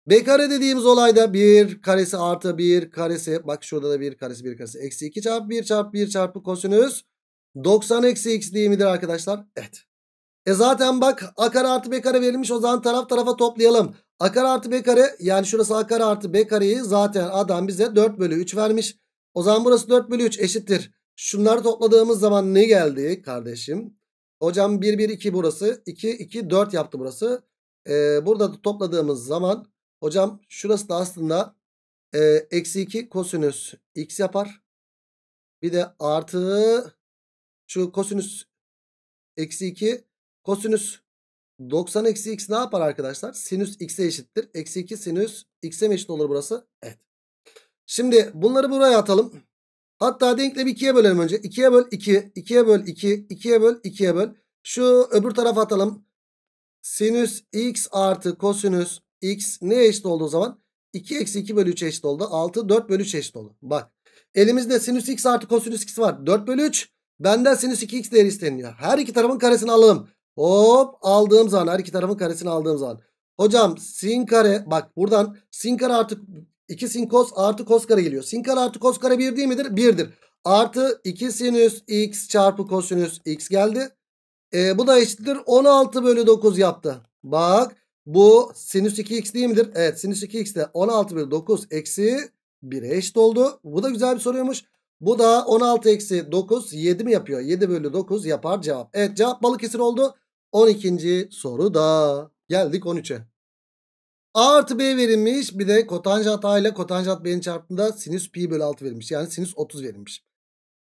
Speaker 1: B kare dediğimiz olayda 1 karesi artı 1 karesi bak şurada da 1 karesi 1 karesi eksi 2 çarpı 1 çarpı 1 çarpı kosinüs 90 eksi x değil midir arkadaşlar? Evet. E zaten bak a kare artı b kare verilmiş o zaman taraf tarafa toplayalım. A kare artı b kare yani şurası a kare artı b kareyi zaten adam bize 4 bölü 3 vermiş. O zaman burası 4 bölü 3 eşittir. Şunları topladığımız zaman ne geldi kardeşim? Hocam 1 1 2 burası. 2 2 4 yaptı burası. Ee, burada da topladığımız zaman hocam şurası da aslında e, eksi 2 kosinüs x yapar. Bir de artı şu kosinüs eksi 2 kosinüs 90 eksi x ne yapar arkadaşlar? Sinüs x'e eşittir. Eksi 2 sinüs x'e mi eşit olur burası? Evet. Şimdi bunları buraya atalım. Hatta denklemi 2'ye bölelim önce. 2'ye böl 2, 2'ye böl 2, 2'ye böl 2'ye böl. Şu öbür tarafa atalım. Sinüs x artı kosinüs x ne eşit oldu o zaman? 2 eksi 2 bölü 3 eşit oldu. 6 4 bölü 3 eşit oldu. Bak elimizde sinüs x artı kosinüs x var. 4 bölü 3 benden sinüs 2x değeri isteniyor. Her iki tarafın karesini alalım. Hop aldığım zaman her iki tarafın karesini aldığım zaman. Hocam sin kare bak buradan sin kare artı 2 sin cos artı kos kare geliyor. Sin kare artı kos kare 1 değil midir? 1'dir. Artı 2 sinüs x çarpı kosinüs x geldi. E, bu da eşittir 16 bölü 9 yaptı. Bak bu sinüs 2x değil midir? Evet sinüs 2x de 16 bölü 9 eksi 1'e eşit oldu. Bu da güzel bir soruymuş. Bu da 16 eksi 9 7 mi yapıyor? 7 bölü 9 yapar cevap. Evet cevap balık Balıkesir oldu. 12. soruda geldik 13'e. A artı B verilmiş. Bir de kotanjant A ile kotanjant B'nin çarpımında sinüs pi bölü 6 verilmiş. Yani sinüs 30 verilmiş.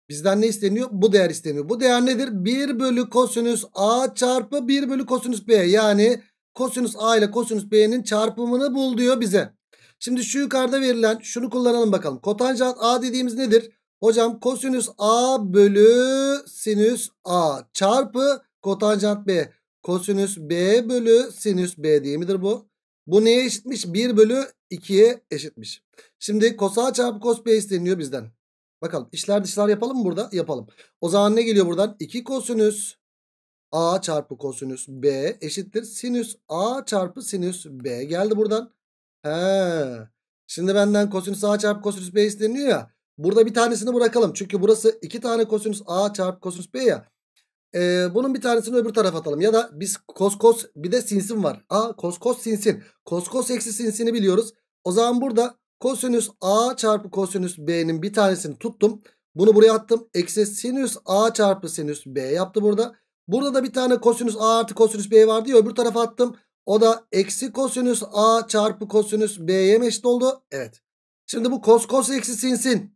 Speaker 1: Bizden ne isteniyor? Bu değer isteniyor. Bu değer nedir? 1 bölü kosinüs A çarpı 1 bölü kosinüs B. Yani kosinüs A ile kosinüs B'nin çarpımını bul diyor bize. Şimdi şu yukarıda verilen şunu kullanalım bakalım. Kotanjant A dediğimiz nedir? Hocam kosinüs A bölü sinüs A çarpı kotanjant B. Kosinüs B bölü sinüs B diye midir bu? Bu neye eşitmiş? 1 bölü 2'ye eşitmiş. Şimdi a çarpı kos B isteniyor bizden. Bakalım işler dışlar yapalım mı burada? Yapalım. O zaman ne geliyor buradan? 2 kosinüs A çarpı kosinüs B eşittir. Sinüs A çarpı sinüs B geldi buradan. He. Şimdi benden kosinüs A çarpı kosinüs B isteniyor ya. Burada bir tanesini bırakalım. Çünkü burası 2 tane kosinüs A çarpı kosinüs B ya. Ee, bunun bir tanesini öbür tarafa atalım. Ya da biz kos kos bir de sinsin var. A kos kos sinsin. Kos kos eksi sinsini biliyoruz. O zaman burada kosinüs A çarpı kosinüs B'nin bir tanesini tuttum. Bunu buraya attım. Eksi sinüs A çarpı sinüs B yaptı burada. Burada da bir tane kosinüs A artı kosinüs B vardı ya öbür tarafa attım. O da eksi kosinüs A çarpı kosinüs B'ye eşit oldu. Evet. Şimdi bu kos kos eksi sinsin.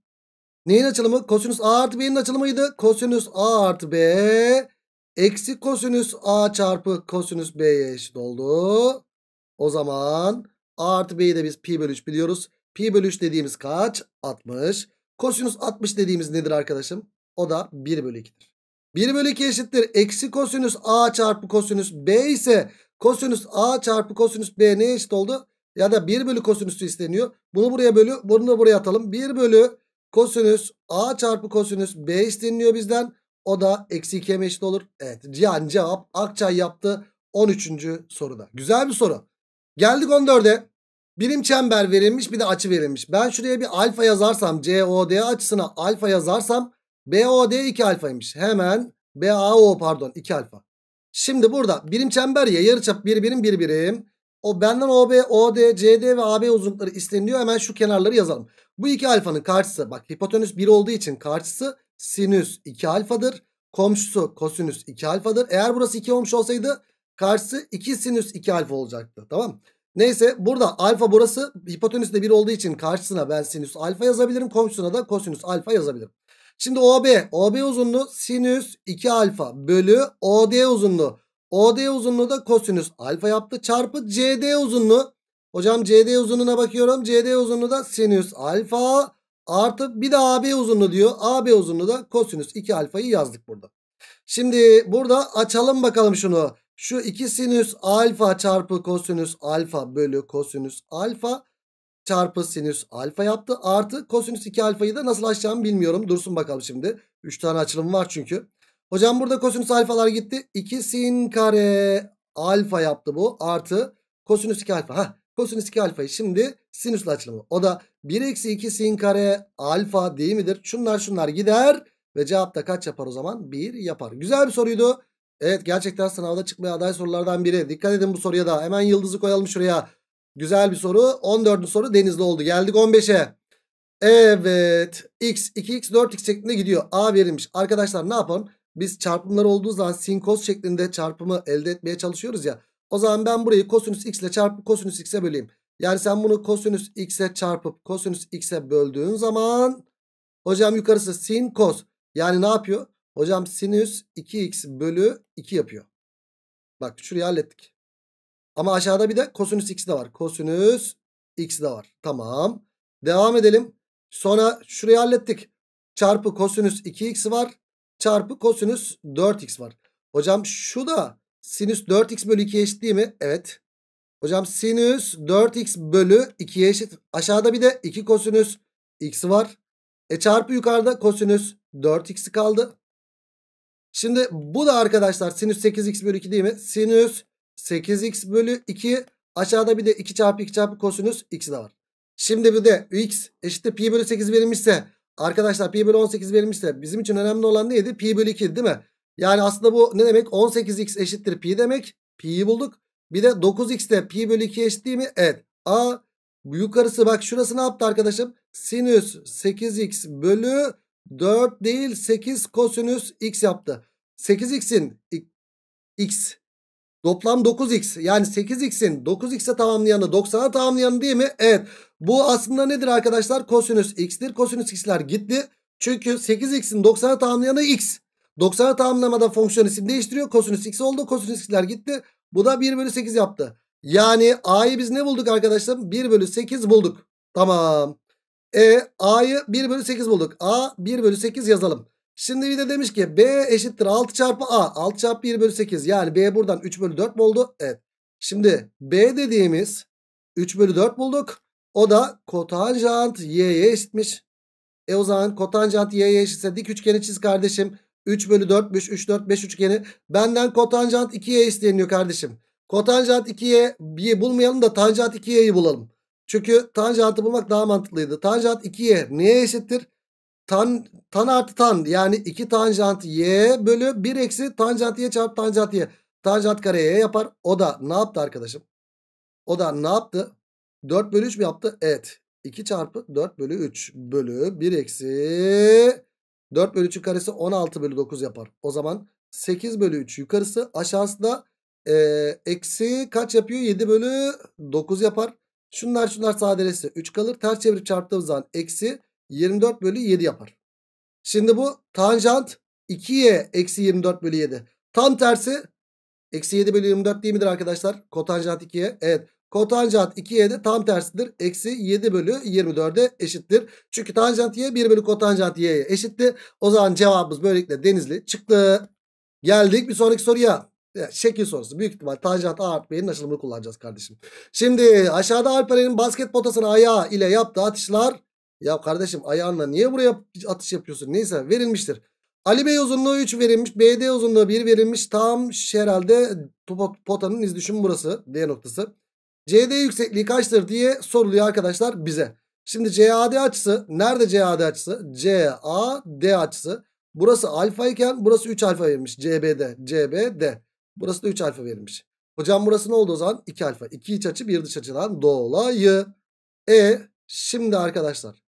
Speaker 1: Neyin açılımı? Kosinüs A artı B'nin açılımıydı. Kosinüs A artı B eksi kosinüs A çarpı kosinüs B'ye eşit oldu. O zaman A artı B'yi de biz pi bölü 3 biliyoruz. Pi bölü 3 dediğimiz kaç? 60. Kosinüs 60 dediğimiz nedir arkadaşım? O da 1 bölü 2'dir. 1 bölü 2 eşittir. Eksi kosinüs A çarpı kosinüs B ise kosinüs A çarpı kosinüs B neye eşit oldu? Ya da 1 bölü kosinüsü isteniyor. Bunu buraya bölü, bunu da buraya atalım. 1 bölü Kosinüs A çarpı kosinüs B isteniliyor bizden. O da eksi 2'ye eşit olur. Evet yani cevap Akçay yaptı 13. soruda. Güzel bir soru. Geldik 14'e. Birim çember verilmiş bir de açı verilmiş. Ben şuraya bir alfa yazarsam COD açısına alfa yazarsam BOD 2 alfaymış. Hemen BAO pardon 2 alfa. Şimdi burada birim çember ya yarıçap bir birim bir birim. O benden OB, OD, CD ve AB uzunlukları isteniliyor. Hemen şu kenarları yazalım. Bu iki alfanın karşısı bak hipotenüs 1 olduğu için karşısı sinüs 2 alfadır. Komşusu kosinüs 2 alfadır. Eğer burası 2 olmuş olsaydı karşısı 2 sinüs 2 alfa olacaktı. Tamam Neyse burada alfa burası hipotenüs de 1 olduğu için karşısına ben sinüs alfa yazabilirim. Komşusuna da kosinüs alfa yazabilirim. Şimdi OB. OB uzunluğu sinüs 2 alfa bölü OD uzunluğu OD uzunluğu da kosinüs alfa yaptı. Çarpı CD uzunluğu. Hocam CD uzunluğuna bakıyorum. CD uzunluğu da sinüs alfa artı bir de AB uzunluğu diyor. AB uzunluğu da kosinüs 2 alfayı yazdık burada. Şimdi burada açalım bakalım şunu. Şu 2 sinüs alfa çarpı kosinüs alfa bölü kosinüs alfa çarpı sinüs alfa yaptı. Artı kosinüs 2 alfayı da nasıl açacağımı bilmiyorum. Dursun bakalım şimdi. 3 tane açılım var çünkü. Hocam burada kosinüs alfalar gitti. 2 sin kare alfa yaptı bu. Artı kosinüs 2 alfa. Hah kosinüs 2 alfayı şimdi sinüsle açılımı. O da 1 eksi 2 sin kare alfa değil midir? Şunlar şunlar gider. Ve cevapta kaç yapar o zaman? 1 yapar. Güzel bir soruydu. Evet gerçekten sınavda çıkmaya aday sorulardan biri. Dikkat edin bu soruya da. Hemen yıldızı koyalım şuraya. Güzel bir soru. 14. soru Denizli oldu. Geldik 15'e. Evet. X, 2x, 4x şeklinde gidiyor. A verilmiş. Arkadaşlar ne yapalım? Biz çarpımlar olduğu zaman sin cos şeklinde çarpımı elde etmeye çalışıyoruz ya. O zaman ben burayı kosinüs x ile çarpıp kosinüs x'e böleyim. Yani sen bunu kosinüs x'e çarpıp kosinüs x'e böldüğün zaman hocam yukarısı sin cos Yani ne yapıyor? Hocam sinüs 2x bölü 2 yapıyor. Bak şurayı hallettik. Ama aşağıda bir de kosinüs x de var. Kosinüs x de var. Tamam. Devam edelim. Sonra şurayı hallettik. Çarpı kosinüs 2x var çarpı kosinüs 4x var. Hocam şu da sinüs 4x bölü 2 eşit değil mi? Evet. Hocam sinüs 4x bölü 2 eşit. Aşağıda bir de 2 kosinüs x var. E çarpı yukarıda kosinüs 4x'i kaldı. Şimdi bu da arkadaşlar sinüs 8x bölü 2 değil mi? Sinüs 8x bölü 2. Aşağıda bir de 2 çarpı 2 çarpı kosinüs x de var. Şimdi bir de x eşittir pi bölü 8 verilmişse Arkadaşlar pi bölü 18 verilmişse bizim için önemli olan neydi? Pi bölü 2 değil mi? Yani aslında bu ne demek? 18x eşittir pi demek. Pi'yi bulduk. Bir de 9x pi bölü 2 eşit değil mi? Evet. A yukarısı bak şurası ne yaptı arkadaşım? Sinüs 8x bölü 4 değil 8 kosinüs x yaptı. 8x'in x Toplam 9x yani 8x'in 9x'e tamamlayanı 90'a tamamlayanı değil mi? Evet. Bu aslında nedir arkadaşlar? Kosinüs x'tir. Kosinüs x'ler gitti. Çünkü 8x'in 90'a tamamlayanı x. 90'a tamamlamada fonksiyon isim değiştiriyor. Kosinüs x oldu. Kosinüs x'ler gitti. Bu da 1 bölü 8 yaptı. Yani a'yı biz ne bulduk arkadaşlar? 1 bölü 8 bulduk. Tamam. E a'yı 1 bölü 8 bulduk. A 1 bölü 8 yazalım. Şimdi bir de demiş ki B eşittir 6 çarpı A. 6 çarpı 1 bölü 8. Yani B buradan 3 bölü 4 mü oldu? Evet. Şimdi B dediğimiz 3 bölü 4 bulduk. O da kotanjant Y'ye eşitmiş. E o zaman kotanjant Y'ye eşitse dik üçgeni çiz kardeşim. 3 bölü 4'müş. 3, 4, 5 üçgeni. Benden kotanjant 2Y isteniyor kardeşim. Kotanjant 2Y'yi bulmayalım da tanjant 2Y'yi bulalım. Çünkü tanjantı bulmak daha mantıklıydı. Tanjant 2Y neye eşittir? tan, tan artı tan yani 2 tanjant y bölü 1 eksi tanjant y çarpı tanjant y. Tanjant kare y yapar. O da ne yaptı arkadaşım? O da ne yaptı? 4 bölü 3 mü yaptı? Evet. 2 çarpı 4 bölü 3 bölü 1 eksi 4 bölü 3'ün karesi 16 bölü 9 yapar. O zaman 8 bölü 3 yukarısı aşağısı da e, eksi kaç yapıyor? 7 bölü 9 yapar. Şunlar şunlar sadelesi 3 kalır. Ters çevirip çarptığımız zaman eksi 24 bölü 7 yapar. Şimdi bu tanjant 2y eksi 24 bölü 7. Tam tersi eksi 7 bölü 24 değil midir arkadaşlar? Kotanjant 2y. Evet. Kotanjant 2y de tam tersidir. Eksi 7 bölü 24'e eşittir. Çünkü tanjant y 1 bölü kotanjant y'ye eşitti. O zaman cevabımız böylelikle denizli çıktı. Geldik bir sonraki soruya. şekil sorusu. Büyük ihtimal tanjant A artı B'nin açılımını kullanacağız kardeşim. Şimdi aşağıda Alperen'in basket potasını ayağı ile yaptığı atışlar ya kardeşim ayağınla niye buraya atış yapıyorsun? Neyse verilmiştir. Ali Bey uzunluğu 3 verilmiş. BD uzunluğu 1 verilmiş. Tam herhalde potanın izdüşümü burası. D noktası. CD yüksekliği kaçtır diye soruluyor arkadaşlar bize. Şimdi CAD açısı. Nerede CAD açısı? CAD açısı. Burası alfa iken burası 3 alfa verilmiş. CBD. CBD. Burası da 3 alfa verilmiş. Hocam burası ne oldu o zaman? 2 alfa. 2 iç açı 1 dış açıdan dolayı. E şimdi arkadaşlar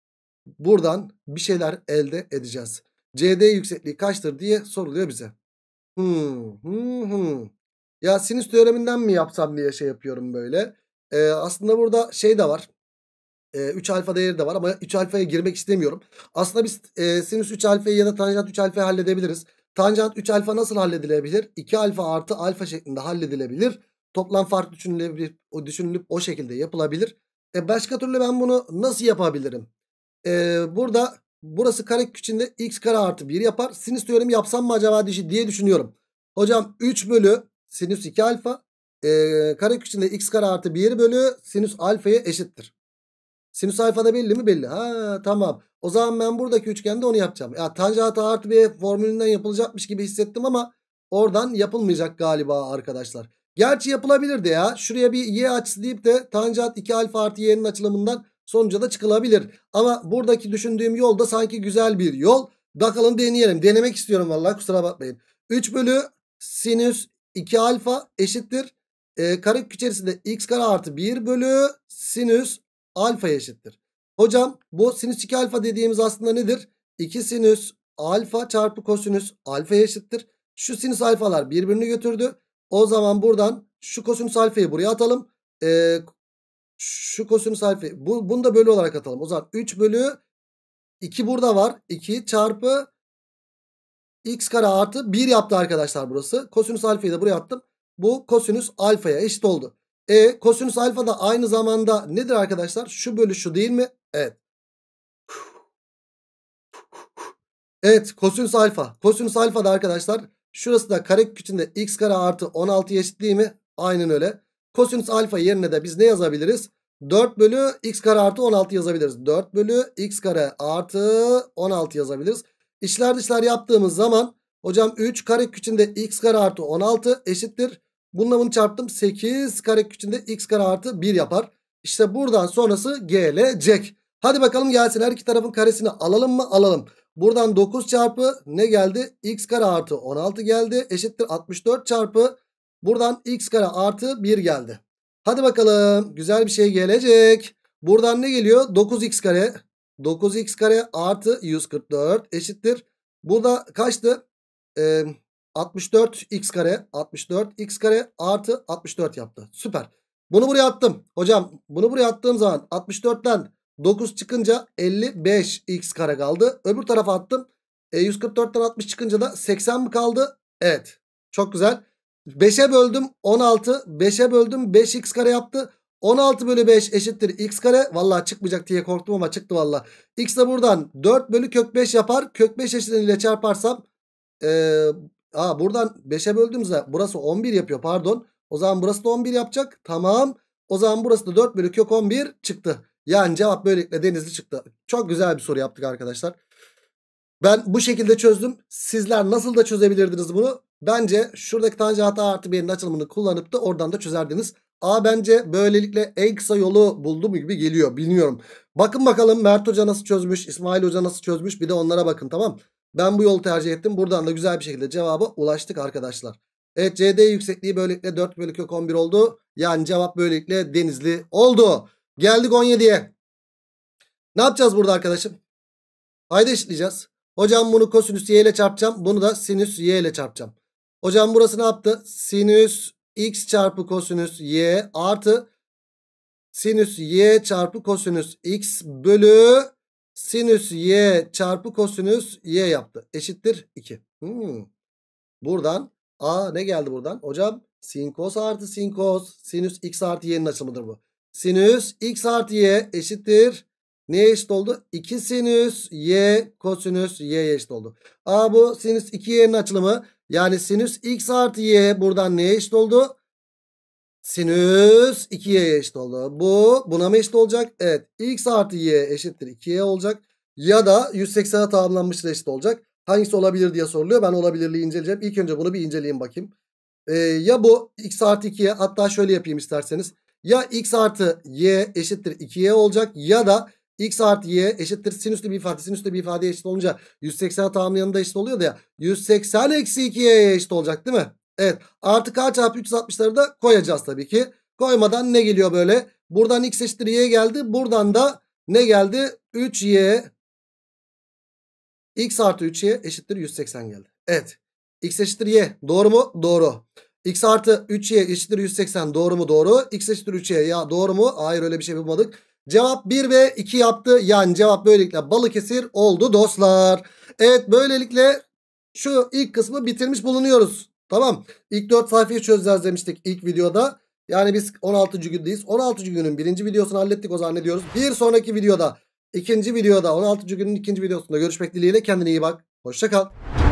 Speaker 1: Buradan bir şeyler elde edeceğiz. CD yüksekliği kaçtır diye soruluyor bize. Hmm, hmm, hmm. Ya sinüs teoreminden mi yapsam diye şey yapıyorum böyle. Ee, aslında burada şey de var. E, 3 alfa değeri de var ama 3 alfaya girmek istemiyorum. Aslında biz e, sinüs 3 alfayı ya da tanjant 3 alfayı halledebiliriz. Tanjant 3 alfa nasıl halledilebilir? 2 alfa artı alfa şeklinde halledilebilir. Toplam fark düşünülebilir, o düşünülüp o şekilde yapılabilir. E başka türlü ben bunu nasıl yapabilirim? e, burada burası kare içinde x kare artı 1 yapar. Sinüs teoremi yapsam mı acaba diye düşünüyorum. Hocam 3 bölü sinüs 2 alfa e, karek içinde x kare artı 1 bölü sinüs alfaya eşittir. Sinüs alfa da belli mi? Belli. Ha tamam. O zaman ben buradaki üçgende onu yapacağım. Ya tanjant artı b formülünden yapılacakmış gibi hissettim ama oradan yapılmayacak galiba arkadaşlar. Gerçi yapılabilirdi ya. Şuraya bir y açısı deyip de tanjant 2 alfa artı y'nin açılımından sonuca da çıkılabilir. Ama buradaki düşündüğüm yol da sanki güzel bir yol. Bakalım deneyelim. Denemek istiyorum vallahi kusura bakmayın. 3 bölü sinüs 2 alfa eşittir. E, ee, kare içerisinde x kare artı 1 bölü sinüs alfa eşittir. Hocam bu sinüs 2 alfa dediğimiz aslında nedir? 2 sinüs alfa çarpı kosinüs alfa eşittir. Şu sinüs alfalar birbirini götürdü. O zaman buradan şu kosinüs alfayı buraya atalım. E, şu kosinüs alfa. Bu, bunu da bölü olarak atalım. O zaman 3 bölü 2 burada var. 2 çarpı x kare artı 1 yaptı arkadaşlar burası. Kosinüs alfayı da buraya attım. Bu kosinüs alfaya eşit oldu. E kosinüs alfa da aynı zamanda nedir arkadaşlar? Şu bölü şu değil mi? Evet. Evet kosinüs alfa. Kosinüs alfa da arkadaşlar şurası da kare içinde x kare artı 16 eşit değil mi? Aynen öyle. Kosinüs alfa yerine de biz ne yazabiliriz? 4 bölü x kare artı 16 yazabiliriz. 4 bölü x kare artı 16 yazabiliriz. İçler dışlar yaptığımız zaman hocam 3 kare içinde x kare artı 16 eşittir. Bununla bunu çarptım 8 kare içinde x kare artı 1 yapar. İşte buradan sonrası gelecek. Hadi bakalım gelsin her iki tarafın karesini alalım mı? Alalım. Buradan 9 çarpı ne geldi? x kare artı 16 geldi. Eşittir 64 çarpı Buradan x kare artı 1 geldi. Hadi bakalım güzel bir şey gelecek. Buradan ne geliyor? 9x kare. 9x kare artı 144 eşittir. Burada kaçtı? Ee, 64x kare. 64x kare artı 64 yaptı. Süper. Bunu buraya attım. Hocam bunu buraya attığım zaman 64'ten 9 çıkınca 55x kare kaldı. Öbür tarafa attım. E, 144'ten 60 çıkınca da 80 mi kaldı? Evet. Çok güzel. 5'e böldüm 16. 5'e böldüm 5x kare yaptı. 16 bölü 5 eşittir x kare. Valla çıkmayacak diye korktum ama çıktı valla. X de buradan 4 bölü kök 5 yapar. Kök 5 eşitliğiyle çarparsam. Ee, aa buradan 5'e böldüğümüzde burası 11 yapıyor pardon. O zaman burası da 11 yapacak. Tamam. O zaman burası da 4 bölü kök 11 çıktı. Yani cevap böylelikle denizli çıktı. Çok güzel bir soru yaptık arkadaşlar. Ben bu şekilde çözdüm. Sizler nasıl da çözebilirdiniz bunu? Bence şuradaki tanjant A artı B'nin açılımını kullanıp da oradan da çözerdiniz. A bence böylelikle en kısa yolu buldu mu gibi geliyor. Bilmiyorum. Bakın bakalım Mert Hoca nasıl çözmüş, İsmail Hoca nasıl çözmüş bir de onlara bakın tamam. Ben bu yolu tercih ettim. Buradan da güzel bir şekilde cevaba ulaştık arkadaşlar. Evet CD yüksekliği böylelikle 4 bölü kök 11 oldu. Yani cevap böylelikle denizli oldu. Geldik 17'ye. Ne yapacağız burada arkadaşım? Haydi eşitleyeceğiz. Hocam bunu kosinüs y ile çarpacağım. Bunu da sinüs y ile çarpacağım. Hocam burası ne yaptı? Sinüs x çarpı kosinüs y artı sinüs y çarpı kosinüs x bölü sinüs y çarpı kosinüs y yaptı. Eşittir 2. Hmm. Buradan a ne geldi buradan? Hocam sin kos artı sin kos sinüs x artı y'nin açılımıdır bu. Sinüs x artı y eşittir. Neye eşit oldu? 2 sinüs y kosinüs y'ye eşit oldu. A bu sinüs 2y'nin açılımı. Yani sinüs x artı y buradan neye eşit oldu? Sinüs 2y'ye eşit oldu. Bu buna mı eşit olacak? Evet x artı y eşittir 2y olacak. Ya da 180'e tamamlanmış eşit olacak. Hangisi olabilir diye soruluyor. Ben olabilirliği inceleyeceğim. İlk önce bunu bir inceleyeyim bakayım. Ee, ya bu x artı 2'ye hatta şöyle yapayım isterseniz. Ya x artı y eşittir 2y olacak ya da x artı y eşittir sinüslü bir ifade. Sinüslü bir ifade eşit olunca 180 tamamının yanında eşit oluyor da ya. 180 eksi 2 y eşit olacak değil mi? Evet. Artı k çarpı 360'ları da koyacağız tabii ki. Koymadan ne geliyor böyle? Buradan x eşittir y geldi. Buradan da ne geldi? 3y x artı 3y eşittir 180 geldi. Evet. x eşittir y. Doğru mu? Doğru. x artı 3y eşittir 180. Doğru mu? Doğru. x eşittir 3y. Ya doğru mu? Hayır öyle bir şey bulmadık. Cevap 1 ve 2 yaptı. Yani cevap böylelikle Balıkesir oldu dostlar. Evet böylelikle şu ilk kısmı bitirmiş bulunuyoruz. Tamam. İlk 4 sayfayı çözeceğiz demiştik ilk videoda. Yani biz 16. gündeyiz. 16. günün birinci videosunu hallettik o zaman Bir sonraki videoda, ikinci videoda, 16. günün ikinci videosunda görüşmek dileğiyle. Kendine iyi bak. Hoşça kal.